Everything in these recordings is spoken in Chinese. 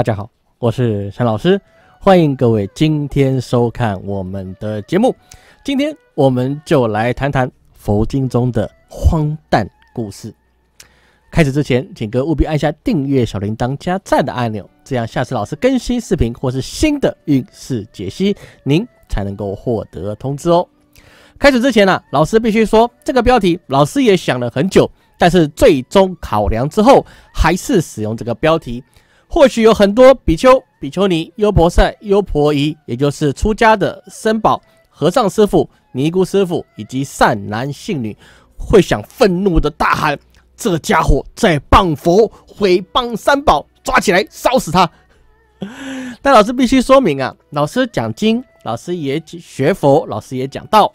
大家好，我是陈老师，欢迎各位今天收看我们的节目。今天我们就来谈谈佛经中的荒诞故事。开始之前，请各位务必按下订阅、小铃铛、加赞的按钮，这样下次老师更新视频或是新的运势解析，您才能够获得通知哦。开始之前呢，老师必须说这个标题，老师也想了很久，但是最终考量之后，还是使用这个标题。或许有很多比丘、比丘尼、优婆塞、优婆夷，也就是出家的僧宝、和尚师傅、尼姑师傅以及善男信女，会想愤怒的大喊：“这家伙在谤佛，毁谤三宝，抓起来烧死他！”但老师必须说明啊，老师讲经，老师也学佛，老师也讲道。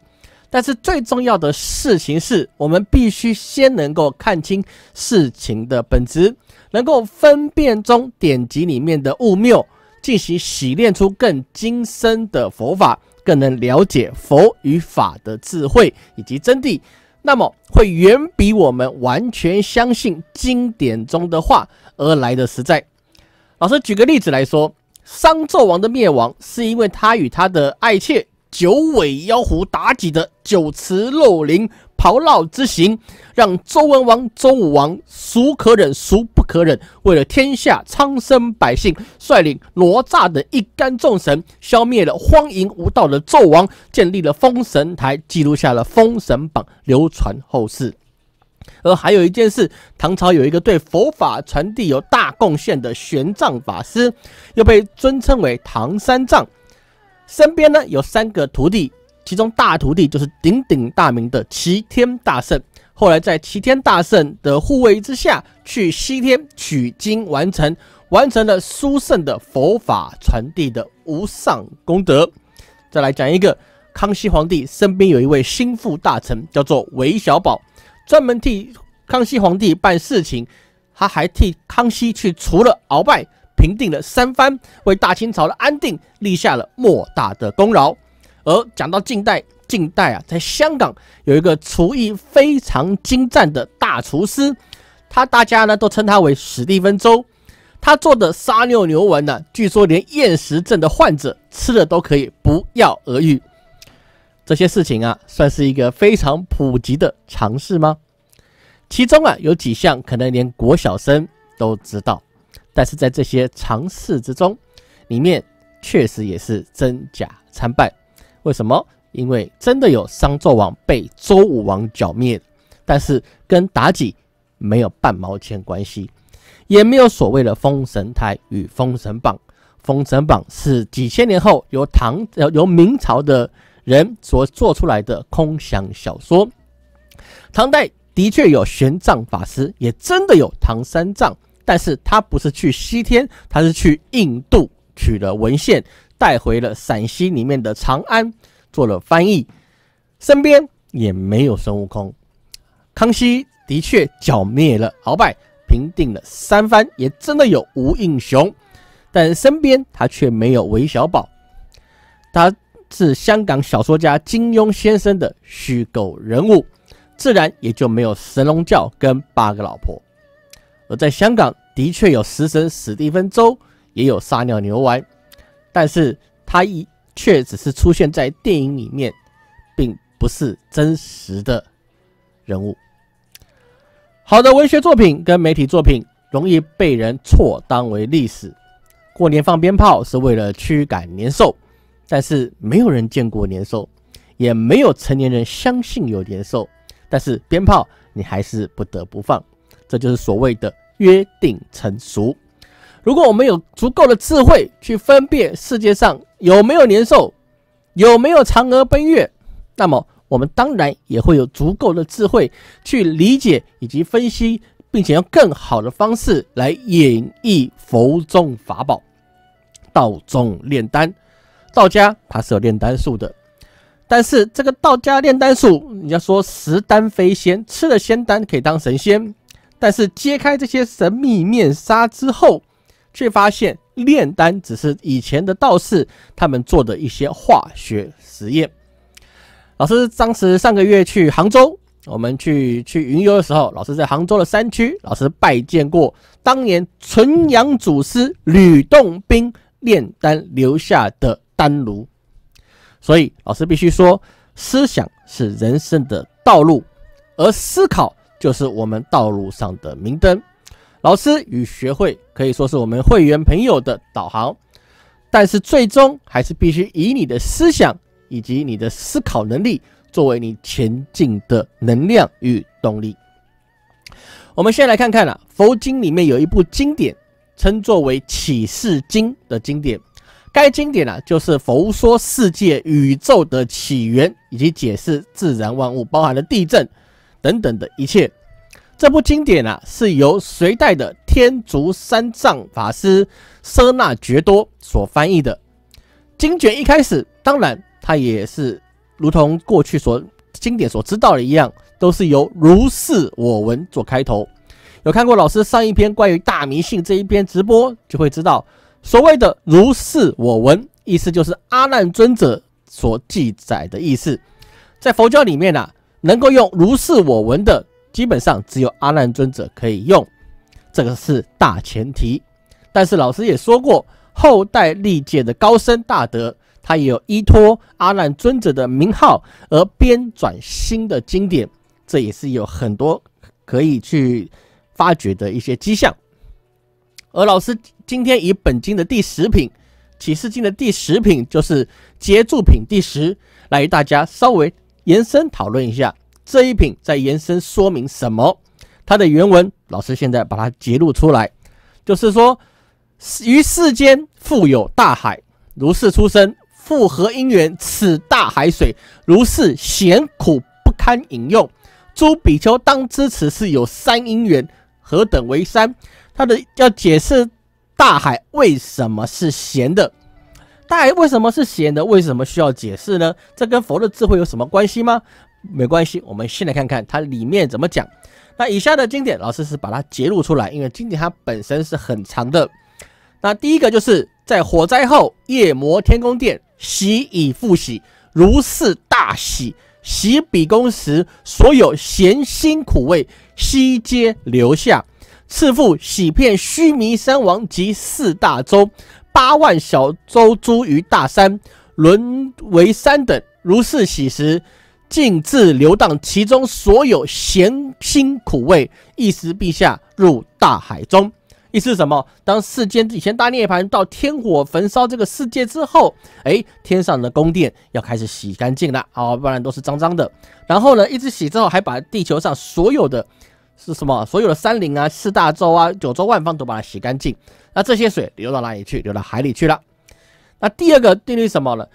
但是最重要的事情是我们必须先能够看清事情的本质，能够分辨中典籍里面的物谬，进行洗练出更精深的佛法，更能了解佛与法的智慧以及真谛，那么会远比我们完全相信经典中的话而来的实在。老师举个例子来说，商纣王的灭亡是因为他与他的爱妾。九尾妖狐妲己的九池肉林、咆哮之行，让周文王、周武王孰可忍孰不可忍。为了天下苍生百姓，率领哪吒的一干众神，消灭了荒淫无道的纣王，建立了封神台，记录下了封神榜，流传后世。而还有一件事，唐朝有一个对佛法传递有大贡献的玄奘法师，又被尊称为唐三藏。身边呢有三个徒弟，其中大徒弟就是鼎鼎大名的齐天大圣。后来在齐天大圣的护卫之下，去西天取经，完成完成了书圣的佛法传递的无上功德。再来讲一个，康熙皇帝身边有一位心腹大臣，叫做韦小宝，专门替康熙皇帝办事情，他还替康熙去除了鳌拜。平定了三藩，为大清朝的安定立下了莫大的功劳。而讲到近代，近代啊，在香港有一个厨艺非常精湛的大厨师，他大家呢都称他为史蒂芬周。他做的沙牛牛丸呢，据说连厌食症的患者吃了都可以不药而愈。这些事情啊，算是一个非常普及的尝试吗？其中啊有几项可能连国小生都知道。但是在这些尝试之中，里面确实也是真假参半。为什么？因为真的有商纣王被周武王剿灭，但是跟妲己没有半毛钱关系，也没有所谓的封神台与封神榜。封神榜是几千年后由唐由明朝的人所做出来的空想小说。唐代的确有玄奘法师，也真的有唐三藏。但是他不是去西天，他是去印度取了文献，带回了陕西里面的长安，做了翻译，身边也没有孙悟空。康熙的确剿灭了鳌拜，平定了三藩，也真的有吴应熊，但身边他却没有韦小宝。他是香港小说家金庸先生的虚构人物，自然也就没有神龙教跟八个老婆。而在香港的确有食神史蒂芬周，也有撒尿牛丸，但是他一却只是出现在电影里面，并不是真实的人物。好的文学作品跟媒体作品容易被人错当为历史。过年放鞭炮是为了驱赶年兽，但是没有人见过年兽，也没有成年人相信有年兽，但是鞭炮你还是不得不放。这就是所谓的约定成熟。如果我们有足够的智慧去分辨世界上有没有年兽，有没有嫦娥奔月，那么我们当然也会有足够的智慧去理解以及分析，并且用更好的方式来演绎佛中法宝、道中炼丹。道家它是有炼丹术的，但是这个道家炼丹术，人家说食丹飞仙，吃了仙丹可以当神仙。但是揭开这些神秘面纱之后，却发现炼丹只是以前的道士他们做的一些化学实验。老师当时上个月去杭州，我们去去云游的时候，老师在杭州的山区，老师拜见过当年纯阳祖师吕洞宾炼丹留下的丹炉。所以老师必须说，思想是人生的道路，而思考。就是我们道路上的明灯，老师与学会可以说是我们会员朋友的导航，但是最终还是必须以你的思想以及你的思考能力作为你前进的能量与动力。我们先来看看啊，佛经里面有一部经典，称作为《启示经》的经典，该经典呢就是佛说世界宇宙的起源，以及解释自然万物包含的地震。等等的一切，这部经典啊是由隋代的天竺三藏法师舍那觉多所翻译的。经卷一开始，当然它也是如同过去所经典所知道的一样，都是由如是我闻做开头。有看过老师上一篇关于大迷信这一篇直播，就会知道所谓的如是我闻，意思就是阿难尊者所记载的意思，在佛教里面呢。能够用如是我闻的，基本上只有阿难尊者可以用，这个是大前提。但是老师也说过，后代历届的高僧大德，他也有依托阿难尊者的名号而编纂新的经典，这也是有很多可以去发掘的一些迹象。而老师今天以本经的第十品，启示经的第十品，就是结住品第十，来与大家稍微。延伸讨论一下这一品，在延伸说明什么？它的原文，老师现在把它揭露出来，就是说，于世间富有大海，如是出生复合因缘，此大海水如是咸苦不堪饮用。诸比丘当知，此事有三因缘，何等为三？它的要解释大海为什么是咸的。大为什么是咸的？为什么需要解释呢？这跟佛的智慧有什么关系吗？没关系，我们先来看看它里面怎么讲。那以下的经典，老师是把它揭露出来，因为经典它本身是很长的。那第一个就是在火灾后夜摩天宫殿喜以复喜如是大喜喜比丘时所有咸辛苦味悉皆留下赐父喜遍须弥山王及四大洲。八万小舟诸于大山，沦为三等。如是洗时，尽自流荡其中所有咸辛苦味。一时陛下入大海中，意思什么？当世间以前大涅槃，到天火焚烧这个世界之后，哎，天上的宫殿要开始洗干净了哦，不然都是脏脏的。然后呢，一直洗之后，还把地球上所有的。是什么？所有的山林啊、四大洲啊、九州万方都把它洗干净，那这些水流到哪里去？流到海里去了。那第二个定律什么呢？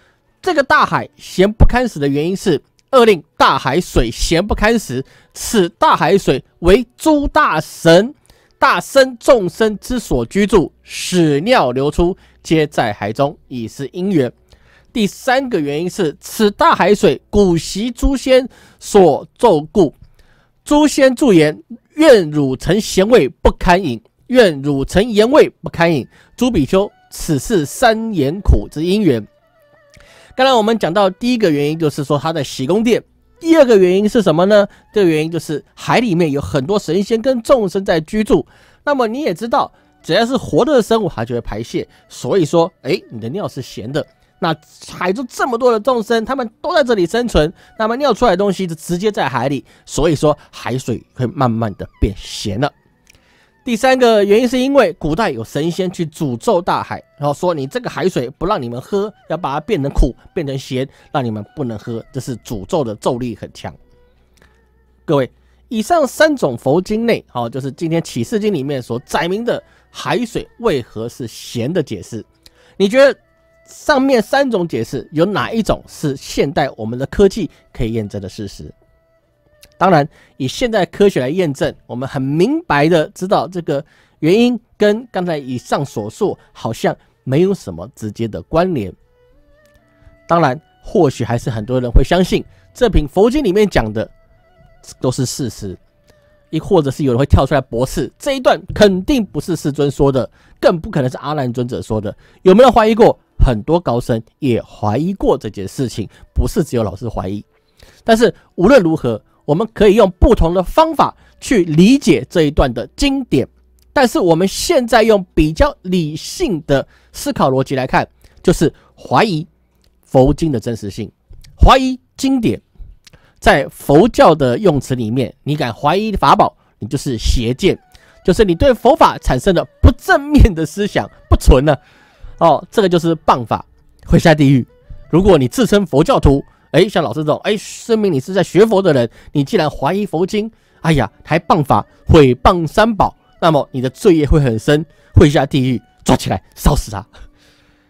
这个大海咸不堪食的原因是：二令大海水咸不堪食，此大海水为诸大神、大生众生之所居住，屎尿流出皆在海中，以是因缘。第三个原因是：此大海水古习诸仙所咒故。诸仙助言，愿汝成咸味不堪饮；愿汝成盐味不堪饮。朱比丘，此是三言苦之因缘。刚才我们讲到第一个原因，就是说他在洗宫殿；第二个原因是什么呢？这个原因就是海里面有很多神仙跟众生在居住。那么你也知道，只要是活着的生物，它就会排泄。所以说，哎，你的尿是咸的。那海中这么多的众生，他们都在这里生存，那么尿出来的东西就直接在海里，所以说海水会慢慢的变咸了。第三个原因是因为古代有神仙去诅咒大海，然后说你这个海水不让你们喝，要把它变成苦，变成咸，让你们不能喝，这是诅咒的咒力很强。各位，以上三种佛经内，哦，就是今天《启示经》里面所载明的海水为何是咸的解释，你觉得？上面三种解释有哪一种是现代我们的科技可以验证的事实？当然，以现代科学来验证，我们很明白的知道这个原因跟刚才以上所述好像没有什么直接的关联。当然，或许还是很多人会相信这瓶佛经里面讲的都是事实，亦或者是有人会跳出来驳斥这一段，肯定不是世尊说的，更不可能是阿难尊者说的。有没有怀疑过？很多高僧也怀疑过这件事情，不是只有老师怀疑。但是无论如何，我们可以用不同的方法去理解这一段的经典。但是我们现在用比较理性的思考逻辑来看，就是怀疑佛经的真实性，怀疑经典。在佛教的用词里面，你敢怀疑法宝，你就是邪见，就是你对佛法产生了不正面的思想，不纯了。哦，这个就是谤法，会下地狱。如果你自称佛教徒，哎，像老师这种，哎，声明你是在学佛的人。你既然怀疑佛经，哎呀，还谤法，毁谤三宝，那么你的罪业会很深，会下地狱。抓起来烧死他。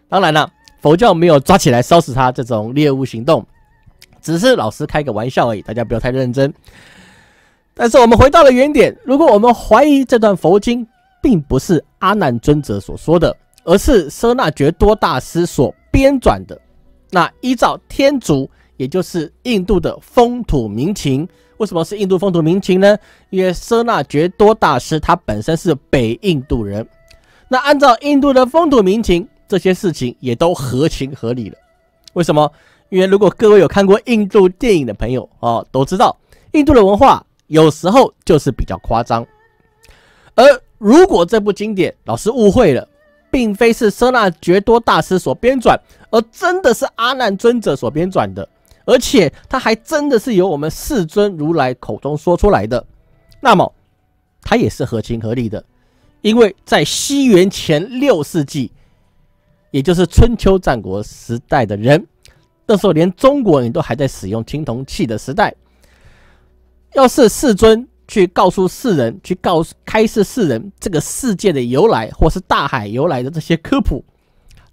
当然了，佛教没有抓起来烧死他这种猎物行动，只是老师开个玩笑而已，大家不要太认真。但是我们回到了原点，如果我们怀疑这段佛经并不是阿难尊者所说的。而是舍那觉多大师所编撰的。那依照天竺，也就是印度的风土民情。为什么是印度风土民情呢？因为舍那觉多大师他本身是北印度人。那按照印度的风土民情，这些事情也都合情合理了。为什么？因为如果各位有看过印度电影的朋友啊，都知道印度的文化有时候就是比较夸张。而如果这部经典老师误会了。并非是舍那觉多大师所编撰，而真的是阿难尊者所编撰的，而且他还真的是由我们世尊如来口中说出来的。那么，他也是合情合理的，因为在西元前六世纪，也就是春秋战国时代的人，那时候连中国人都还在使用青铜器的时代，要是世尊。去告诉世人，去告诉开示世人这个世界的由来，或是大海由来的这些科普，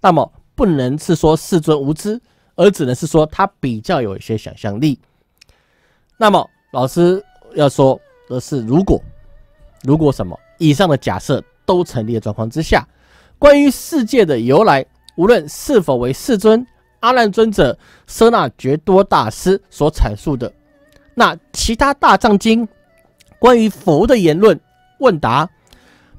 那么不能是说世尊无知，而只能是说他比较有一些想象力。那么老师要说的是，如果如果什么以上的假设都成立的状况之下，关于世界的由来，无论是否为世尊阿难尊者舍那觉多大师所阐述的，那其他大藏经。关于佛的言论问答，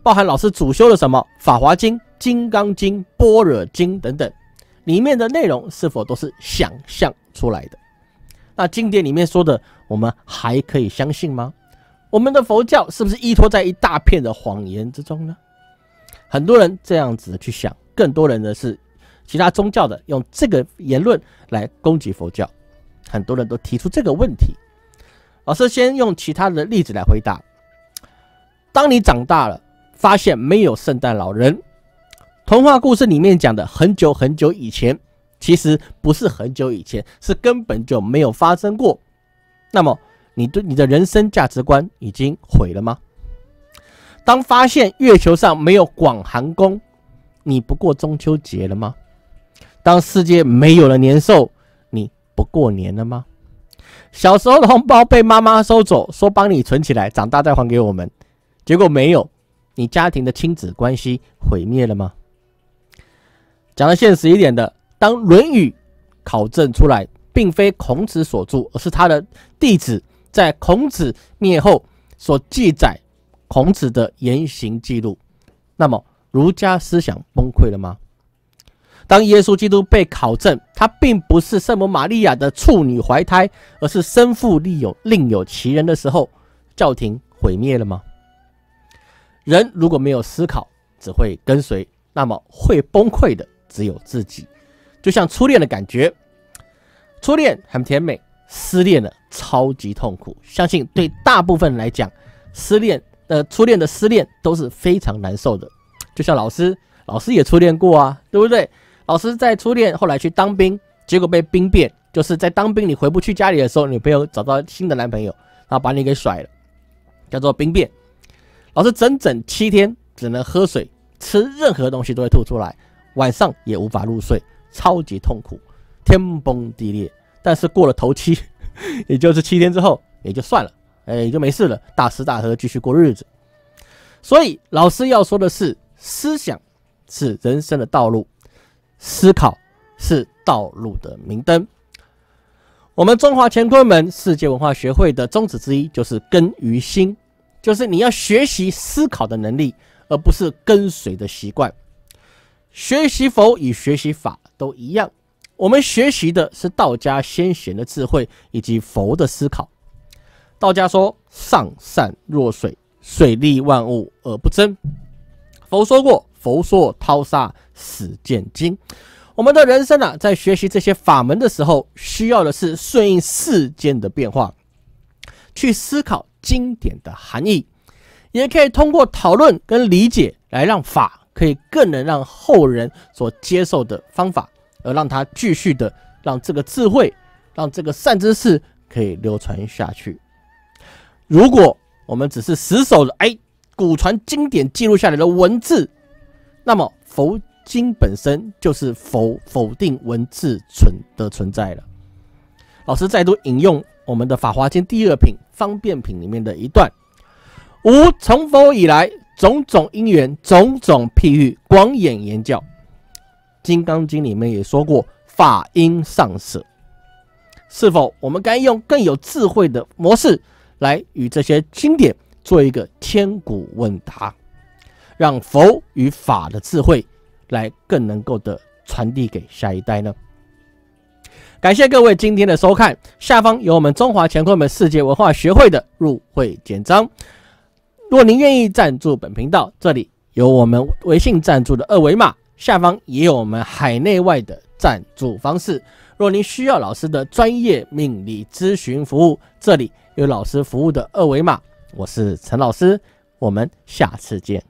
包含老师主修的什么《法华经》《金刚经》《般若经》等等，里面的内容是否都是想象出来的？那经典里面说的，我们还可以相信吗？我们的佛教是不是依托在一大片的谎言之中呢？很多人这样子去想，更多人呢是其他宗教的用这个言论来攻击佛教，很多人都提出这个问题。老师先用其他的例子来回答：当你长大了，发现没有圣诞老人，童话故事里面讲的很久很久以前，其实不是很久以前，是根本就没有发生过。那么，你对你的人生价值观已经毁了吗？当发现月球上没有广寒宫，你不过中秋节了吗？当世界没有了年兽，你不过年了吗？小时候的红包被妈妈收走，说帮你存起来，长大再还给我们，结果没有。你家庭的亲子关系毁灭了吗？讲得现实一点的，当《论语》考证出来并非孔子所著，而是他的弟子在孔子灭后所记载孔子的言行记录，那么儒家思想崩溃了吗？当耶稣基督被考证，他并不是圣母玛利亚的处女怀胎，而是生父另有另有其人的时候，教廷毁灭了吗？人如果没有思考，只会跟随，那么会崩溃的只有自己。就像初恋的感觉，初恋很甜美，失恋了超级痛苦。相信对大部分来讲，失恋的初恋的失恋都是非常难受的。就像老师，老师也初恋过啊，对不对？老师在初恋，后来去当兵，结果被兵变。就是在当兵你回不去家里的时候，女朋友找到新的男朋友，然后把你给甩了，叫做兵变。老师整整七天只能喝水，吃任何东西都会吐出来，晚上也无法入睡，超级痛苦，天崩地裂。但是过了头七，也就是七天之后，也就算了，哎，也就没事了，大吃大喝继续过日子。所以老师要说的是，思想是人生的道路。思考是道路的明灯。我们中华乾坤门世界文化学会的宗旨之一就是根于心，就是你要学习思考的能力，而不是跟随的习惯。学习佛与学习法都一样，我们学习的是道家先贤的智慧以及佛的思考。道家说：“上善若水，水利万物而不争。”佛说过。佛说淘沙始见经。我们的人生啊，在学习这些法门的时候，需要的是顺应世间的变化，去思考经典的含义，也可以通过讨论跟理解来让法可以更能让后人所接受的方法，而让他继续的让这个智慧，让这个善知识可以流传下去。如果我们只是死守了哎古传经典记录下来的文字，那么，佛经本身就是否否定文字存的存在了？老师再度引用我们的《法华经》第二品方便品里面的一段：“无从佛以来，种种因缘，种种譬喻，广演言教。”《金刚经》里面也说过：“法音上舍。”是否我们该用更有智慧的模式来与这些经典做一个千古问答？让佛与法的智慧来更能够的传递给下一代呢？感谢各位今天的收看，下方有我们中华乾坤门世界文化学会的入会简章。若您愿意赞助本频道，这里有我们微信赞助的二维码。下方也有我们海内外的赞助方式。若您需要老师的专业命理咨询服务，这里有老师服务的二维码。我是陈老师，我们下次见。